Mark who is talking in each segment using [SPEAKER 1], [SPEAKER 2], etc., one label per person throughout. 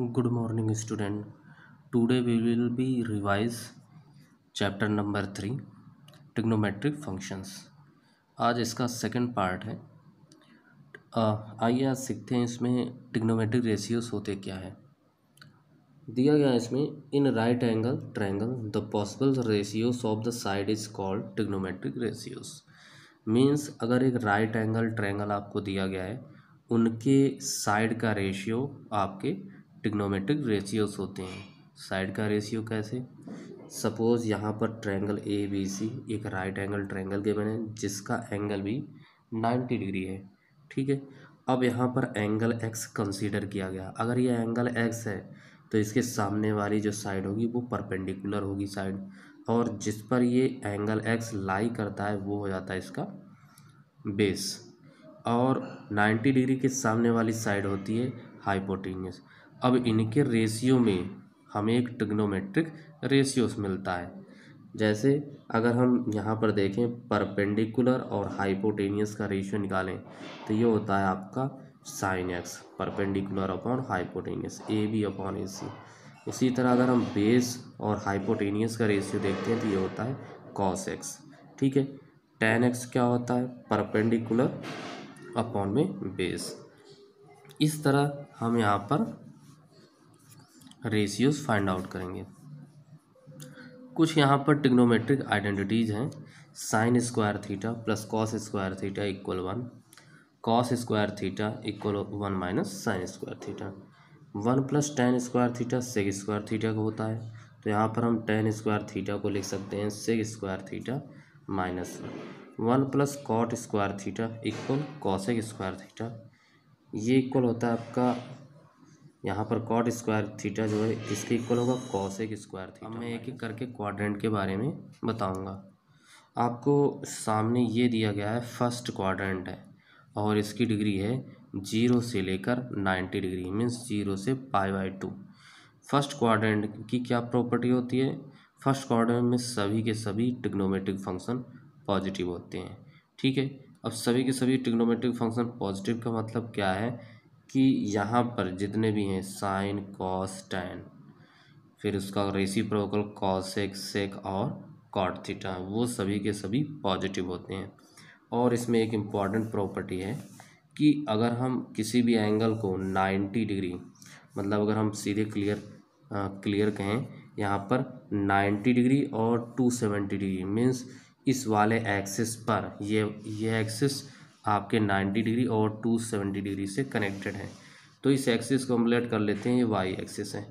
[SPEAKER 1] good morning student today we will be revise chapter number three trigonometric functions आज इसका second part है आइए आज सीखते हैं इसमें टिग्नोमेट्रिक रेशियोस होते क्या है दिया गया इसमें in right angle triangle the possible ratios of the side is called trigonometric ratios means अगर एक राइट एंगल ट्रैंगल आपको दिया गया है उनके साइड का रेशियो आपके टिग्नोमेट्रिक रेशियोस होते हैं साइड का रेशियो कैसे सपोज़ यहाँ पर ट्रायंगल ए बी सी एक राइट एंगल ट्रायंगल के बने जिसका एंगल भी नाइन्टी डिग्री है ठीक है अब यहाँ पर एंगल एक्स कंसीडर किया गया अगर ये एंगल एक्स है तो इसके सामने वाली जो साइड होगी वो परपेंडिकुलर होगी साइड और जिस पर ये एंगल एक्स लाई करता है वो हो जाता है इसका बेस और 90 डिग्री के सामने वाली साइड होती है हाइपोटीनियस अब इनके रेशियो में हमें एक टिग्नोमेट्रिक रेशियोस मिलता है जैसे अगर हम यहाँ पर देखें परपेंडिकुलर और हाइपोटेनियस का रेशियो निकालें तो ये होता है आपका sine x perpendicular upon hypotenuse A B upon A C उसी तरह अगर हम बेस और हाइपोटेनियस का रेशियो देखते हैं तो ये होता है कॉस एक्स ठीक है टेन एक्स क्या होता है परपेंडिकुलर अपॉन में बेस इस तरह हम यहाँ पर रेशियोज फाइंड आउट करेंगे कुछ यहाँ पर टिग्नोमेट्रिक आइडेंटिटीज़ हैं sine square theta plus cos square theta equal one cos square theta equal one minus sine square theta one plus tan square theta sec square theta का होता है तो यहाँ पर हम टेन स्क्वायर थीटा को लिख सकते हैं sec square theta minus one one plus cot square theta equal cosec square theta ये इक्वल होता है आपका यहाँ पर कॉट स्क्वायर थीटा जो है इसके इक्वल होगा कॉसेक स्क्वायर थीटा मैं एक एक करके क्वाड्रेंट के बारे में बताऊँगा आपको सामने ये दिया गया है फर्स्ट क्वाड्रेंट है और इसकी डिग्री है जीरो से लेकर नाइन्टी डिग्री मीन्स जीरो से pi by two first quadrant की क्या प्रॉपर्टी होती है फर्स्ट क्वाड्रेंट में सभी के सभी टिग्नोमेट्रिक फंक्शन पॉजिटिव होते हैं ठीक है अब सभी के सभी टिग्नोमेट्रिक फंक्शन पॉजिटिव का मतलब क्या है कि यहाँ पर जितने भी हैं साइन कॉस टैन फिर उसका रेसिप्रोकल प्रोकल एक सेक और कॉट थीटा वो सभी के सभी पॉजिटिव होते हैं और इसमें एक इम्पॉर्टेंट प्रॉपर्टी है कि अगर हम किसी भी एंगल को नाइन्टी डिग्री मतलब अगर हम सीधे क्लियर आ, क्लियर कहें यहाँ पर नाइन्टी डिग्री और टू सेवेंटी डिग्री मीन्स इस वाले एक्सिस पर ये ये एक्सिस आपके 90 डिग्री और 270 डिग्री से कनेक्टेड हैं तो इस एक्सिस को हम लेट कर लेते हैं ये वाई एक्सिस है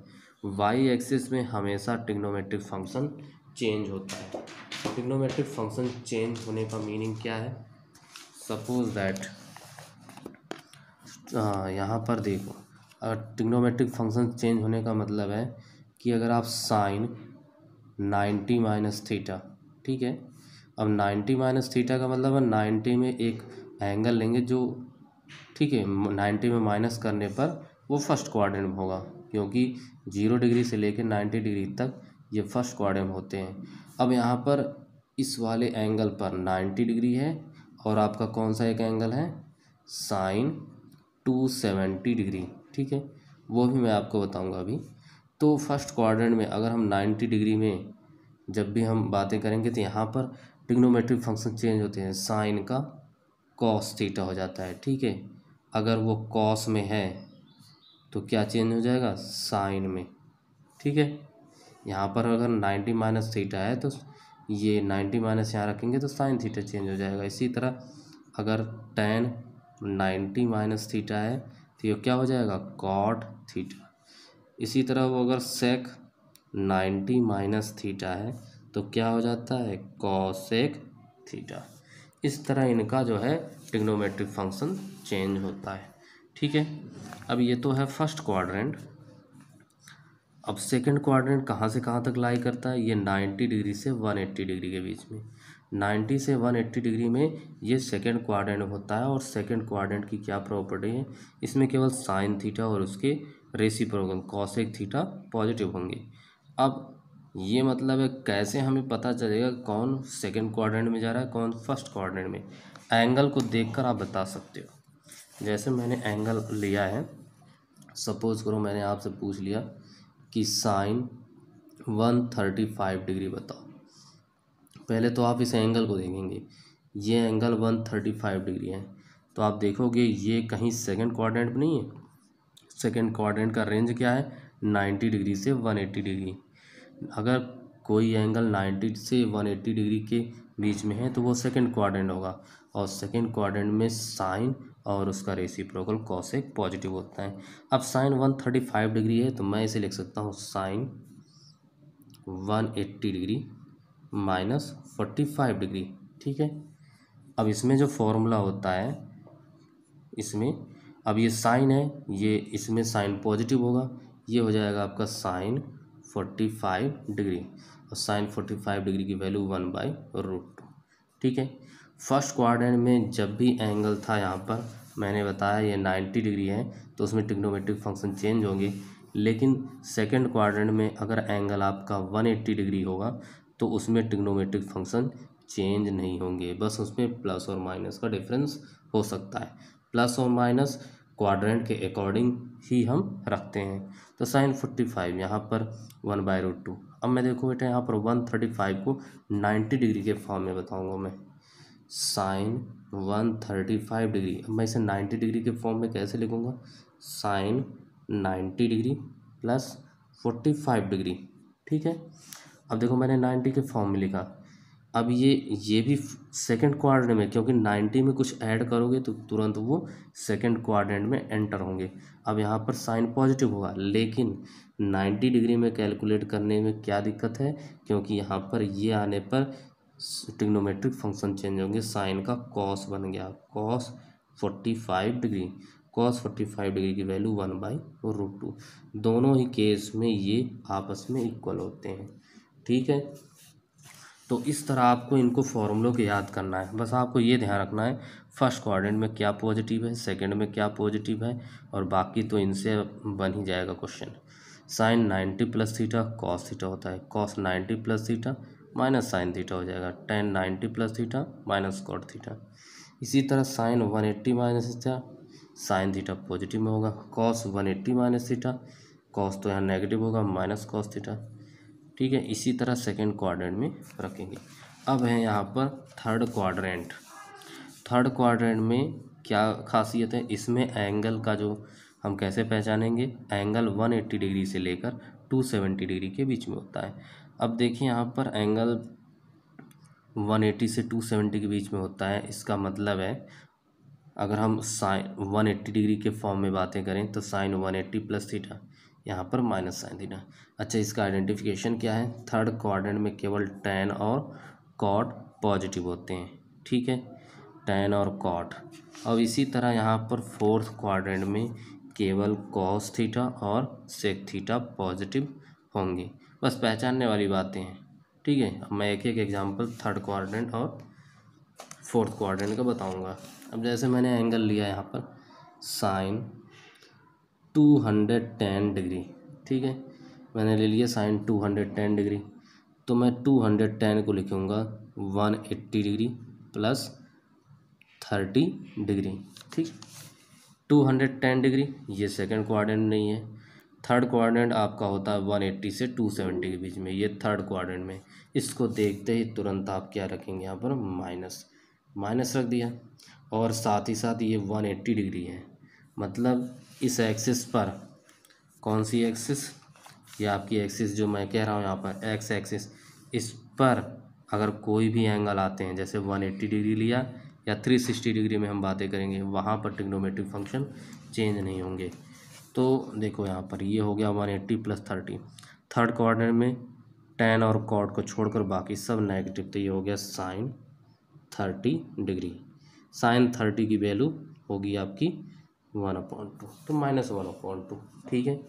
[SPEAKER 1] वाई एक्सिस में हमेशा टिग्नोमेट्रिक फंक्शन चेंज होता है टिग्नोमेट्रिक फंक्शन चेंज होने का मीनिंग क्या है सपोज दैट यहाँ पर देखो अगर टिग्नोमेट्रिक फंक्शन चेंज होने का मतलब है कि अगर आप साइन नाइन्टी माइनस थीटा ठीक है अब नाइन्टी माइनस थीटा का मतलब है नाइन्टी में एक एंगल लेंगे जो ठीक है नाइन्टी में माइनस करने पर वो फर्स्ट क्वाड्रेंट में होगा क्योंकि जीरो डिग्री से लेकर नाइन्टी डिग्री तक ये फर्स्ट क्वाड्रेंट होते हैं अब यहाँ पर इस वाले एंगल पर नाइन्टी डिग्री है और आपका कौन सा एक एंगल है साइन टू सेवेंटी डिग्री ठीक है वो भी मैं आपको बताऊंगा अभी तो फर्स्ट क्वाड्रेंट में अगर हम नाइन्टी डिग्री में जब भी हम बातें करेंगे तो यहाँ पर टिग्नोमेट्रिक फंक्शन चेंज होते हैं साइन का कॉस थीटा हो जाता है ठीक है अगर वो कॉस में है तो क्या चेंज हो जाएगा साइन में ठीक है यहाँ पर अगर नाइन्टी माइनस थीटा है तो ये नाइन्टी माइनस यहाँ रखेंगे तो साइन थीटा चेंज हो जाएगा इसी तरह अगर टेन नाइन्टी माइनस थीटा है तो ये क्या हो जाएगा कॉट थीटा इसी तरह वो अगर सेक नाइन्टी माइनस थीटा है तो क्या हो जाता है कॉसेक थीटा इस तरह इनका जो है टिग्नोमेट्रिक फंक्शन चेंज होता है ठीक है अब ये तो है फर्स्ट क्वाड्रेंट अब सेकंड क्वाड्रेंट कहाँ से कहाँ तक लाई करता है ये 90 डिग्री से 180 डिग्री के बीच में 90 से 180 डिग्री में ये सेकेंड क्वाड्रेंट होता है और सेकेंड क्वाड्रेंट की क्या प्रॉपर्टी है इसमें केवल साइन थीटा और उसके रेसी प्रोगम कॉसिक थीटा पॉजिटिव होंगे अब ये मतलब है कैसे हमें पता चलेगा कौन सेकेंड क्वाड्रेंट में जा रहा है कौन फर्स्ट क्वाड्रेंट में एंगल को देखकर आप बता सकते हो जैसे मैंने एंगल लिया है सपोज़ करो मैंने आपसे पूछ लिया कि sine one thirty five degree बताओ पहले तो आप इस एंगल को देखेंगे ये angle one thirty five degree है तो आप देखोगे ये कहीं सेकेंड क्वाड्रेंट में नहीं है सेकेंड क्वाड्रेंट का रेंज क्या है नाइन्टी डिग्री से वन एट्टी डिग्री अगर कोई एंगल 90 से 180 डिग्री के बीच में है तो वो सेकेंड क्वाड्रेंट होगा और सेकेंड क्वाड्रेंट में साइन और उसका रेसिप्रोकल कॉसेक पॉजिटिव होता है अब साइन 135 डिग्री है तो मैं इसे लिख सकता हूँ साइन 180 डिग्री माइनस 45 डिग्री ठीक है अब इसमें जो फॉर्मूला होता है इसमें अब ये साइन है ये इसमें साइन पॉजिटिव होगा ये हो जाएगा आपका साइन फोर्टी फाइव डिग्री और साइन फोर्टी फाइव डिग्री की value one by root two ठीक है फर्स्ट क्वाड्रेंट में जब भी एंगल था यहाँ पर मैंने बताया ये नाइन्टी डिग्री है तो उसमें टिग्नोमेट्रिक फंक्शन चेंज होंगे लेकिन सेकेंड क्वाड्रेंट में अगर एंगल आपका वन एट्टी डिग्री होगा तो उसमें टिग्नोमेट्रिक फंक्शन चेंज नहीं होंगे बस उसमें प्लस और माइनस का डिफरेंस हो सकता है प्लस और माइनस क्वाड्रेंट के अकॉर्डिंग ही हम रखते हैं तो साइन फोर्टी फाइव यहाँ पर वन बाय रूट टू अब मैं देखो बेटा यहाँ पर वन थर्टी फाइव को नाइन्टी डिग्री के फॉर्म में बताऊँगा मैं sine one thirty five degree अब मैं इसे नाइन्टी डिग्री के फॉर्म में कैसे लिखूँगा sine ninety degree plus forty five degree ठीक है अब देखो मैंने नाइन्टी के फॉर्म में लिखा अब ये ये भी सेकंड क्वाड्रेंट में क्योंकि 90 में कुछ ऐड करोगे तो तुरंत वो सेकंड क्वाड्रेंट में एंटर होंगे अब यहाँ पर साइन पॉजिटिव होगा लेकिन 90 डिग्री में कैलकुलेट करने में क्या दिक्कत है क्योंकि यहाँ पर ये आने पर टिग्नोमेट्रिक फंक्शन चेंज होंगे साइन का कॉस बन गया cos forty five degree cos forty five degree की value one by root two दोनों ही केस में ये आपस में इक्वल होते हैं ठीक है तो इस तरह आपको इनको फॉर्मूलों को याद करना है बस आपको ये ध्यान रखना है फर्स्ट क्वाड्रेंट में क्या पॉजिटिव है सेकंड में क्या पॉजिटिव है और बाकी तो इनसे बन ही जाएगा question sine ninety plus theta cos theta होता है cos ninety plus theta minus sine theta हो जाएगा tan ninety plus theta minus cot theta इसी तरह sine one eighty minus theta sine theta positive में होगा cos one eighty minus theta cos तो यहाँ नेगेटिव होगा माइनस कॉस थीटा ठीक है इसी तरह सेकेंड क्वाड्रेंट में रखेंगे अब है यहाँ पर थर्ड क्वाड्रेंट थर्ड क्वाड्रेंट में क्या खासियत है इसमें एंगल का जो हम कैसे पहचानेंगे एंगल 180 डिग्री से लेकर 270 डिग्री के बीच में होता है अब देखिए यहाँ पर एंगल 180 से 270 के बीच में होता है इसका मतलब है अगर हम साइन 180 डिग्री के फॉर्म में बातें करें तो साइन 180 प्लस थीटा यहाँ पर माइनस साइन थीटा अच्छा इसका आइडेंटिफिकेशन क्या है थर्ड क्वाड्रेंट में केवल टेन और कॉट पॉजिटिव होते हैं ठीक है टेन और कॉट अब इसी तरह यहाँ पर फोर्थ क्वाड्रेंट में केवल कॉस थीटा और सेक थीटा पॉजिटिव होंगे बस पहचानने वाली बातें हैं ठीक है अब मैं एक एक एग्जांपल थर्ड क्वाड्रेंट और फोर्थ क्वाड्रेंट का बताऊंगा अब जैसे मैंने एंगल लिया यहाँ पर sine two hundred ten degree ठीक है मैंने ले लिया sine two hundred ten degree तो मैं टू हंड्रेड टेन को लिखूँगा one eighty degree plus thirty degree ठीक टू हंड्रेड टेन डिग्री ये सेकेंड क्वाड्रेंट नहीं है थर्ड क्वाड्रेंट आपका होता है वन एट्टी से टू सेवेंटी के बीच में ये थर्ड क्वाड्रेंट में इसको देखते ही तुरंत आप क्या रखेंगे यहाँ पर माइनस माइनस रख दिया और साथ ही साथ ये वन एट्टी डिग्री है मतलब इस एक्सिस पर कौन सी एक्सिस या आपकी एक्सिस जो मैं कह रहा हूँ यहाँ पर एक्स एक्सिस इस पर अगर कोई भी एंगल आते हैं जैसे वन एट्टी डिग्री लिया या थ्री सिक्सटी डिग्री में हम बातें करेंगे वहाँ पर टिग्नोमेट्रिक फंक्शन चेंज नहीं होंगे तो देखो यहाँ पर ये हो गया one eighty plus thirty third quarter में टेन और कॉड को छोड़कर बाकी सब नेगेटिव तो ये हो गया sine thirty degree sine thirty की वैल्यू होगी आपकी वन अपॉइंट टू तो माइनस वन अपॉइंट टू ठीक है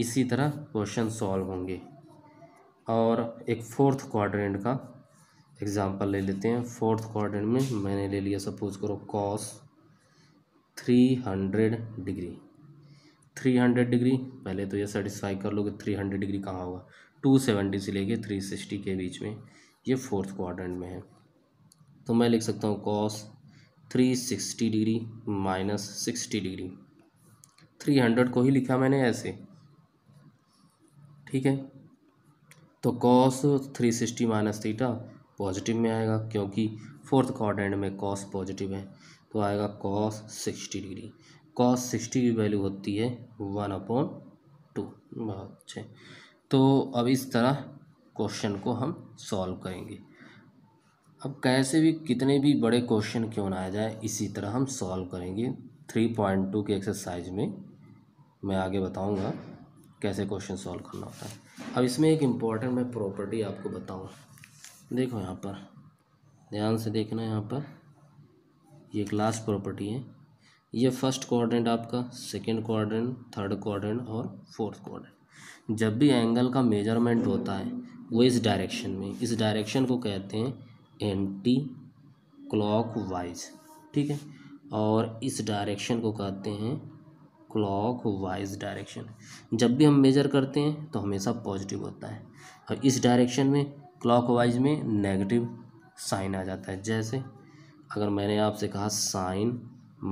[SPEAKER 1] इसी तरह क्वेश्चन सॉल्व होंगे और एक फोर्थ क्वाड्रेंट का एग्ज़ाम्पल ले लेते हैं फोर्थ क्वाड्रेंट में मैंने ले लिया सपोज करो cos three hundred degree three hundred degree पहले तो ये सेटिस्फाई कर लो कि थ्री हंड्रेड डिग्री कहाँ होगा टू सेवेंटी से लेके थ्री सिक्सटी के बीच में ये फोर्थ क्वाड्रेंट में है तो मैं लिख सकता हूँ cos three sixty degree minus sixty degree three hundred को ही लिखा मैंने ऐसे ठीक है तो cos three sixty minus theta positive में आएगा क्योंकि फोर्थ क्वाड्रेंट में कॉस पॉजिटिव है तो आएगा cos sixty degree cos sixty की वैल्यू होती है वन अपॉन टू बहुत अच्छे तो अब इस तरह क्वेश्चन को हम सॉल्व करेंगे अब कैसे भी कितने भी बड़े क्वेश्चन क्यों ना आ जाए इसी तरह हम सॉल्व करेंगे थ्री पॉइंट टू के एक्सरसाइज में मैं आगे बताऊंगा कैसे क्वेश्चन सॉल्व करना होता है अब इसमें एक इम्पॉर्टेंट मैं प्रॉपर्टी आपको बताऊँ देखो यहाँ पर ध्यान से देखना यहाँ पर ये क्लास प्रॉपर्टी है ये फर्स्ट क्वाड्रेंट आपका सेकंड क्वाड्रेंट थर्ड क्वाड्रेंट और फोर्थ क्वाड्रेंट जब भी एंगल का मेजरमेंट होता है वो इस डायरेक्शन में इस डायरेक्शन को कहते हैं एंटी क्लॉक वाइज ठीक है और इस डायरेक्शन को कहते हैं क्लॉक वाइज डायरेक्शन जब भी हम मेजर करते हैं तो हमेशा पॉजिटिव होता है और इस डायरेक्शन में क्लॉक वाइज में नेगेटिव साइन आ जाता है जैसे अगर मैंने आपसे कहा sine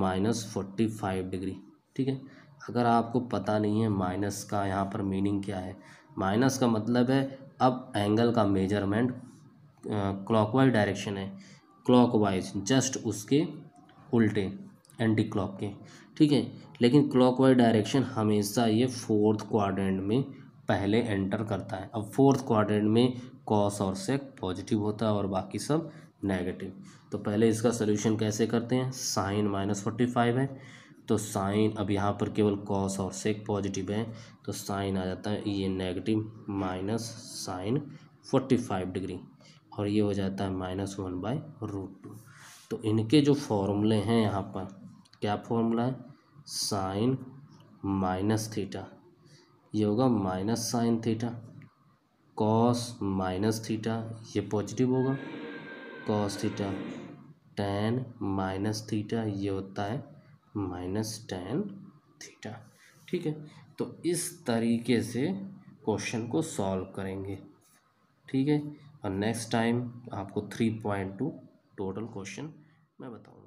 [SPEAKER 1] minus forty five degree ठीक है अगर आपको पता नहीं है माइनस का यहाँ पर मीनिंग क्या है माइनस का मतलब है अब एंगल का मेजरमेंट क्लॉकवाइज डायरेक्शन है क्लॉकवाइज जस्ट उसके उल्टे एंटी क्लॉक के ठीक है लेकिन क्लॉकवाइज डायरेक्शन हमेशा ये फोर्थ क्वाड्रेंट में पहले एंटर करता है अब फोर्थ क्वाड्रेंट में कॉस और सेक पॉजिटिव होता है और बाकी सब नेगेटिव तो पहले इसका सोल्यूशन कैसे करते हैं साइन माइनस फोर्टी फाइव है तो साइन अब यहाँ पर केवल कॉस और सेक पॉजिटिव है तो साइन आ जाता है ये negative minus sine forty five degree और ये हो जाता है minus one by root two तो इनके जो फॉर्मूले हैं यहाँ पर क्या फॉर्मूला है साइन माइनस थीटा ये होगा minus sine theta cos minus theta ये पॉजिटिव होगा cos theta tan minus theta ये होता है माइनस टेन थीटा ठीक है तो इस तरीके से क्वेश्चन को सॉल्व करेंगे ठीक है और नेक्स्ट टाइम आपको three point two total question मैं बताऊँगा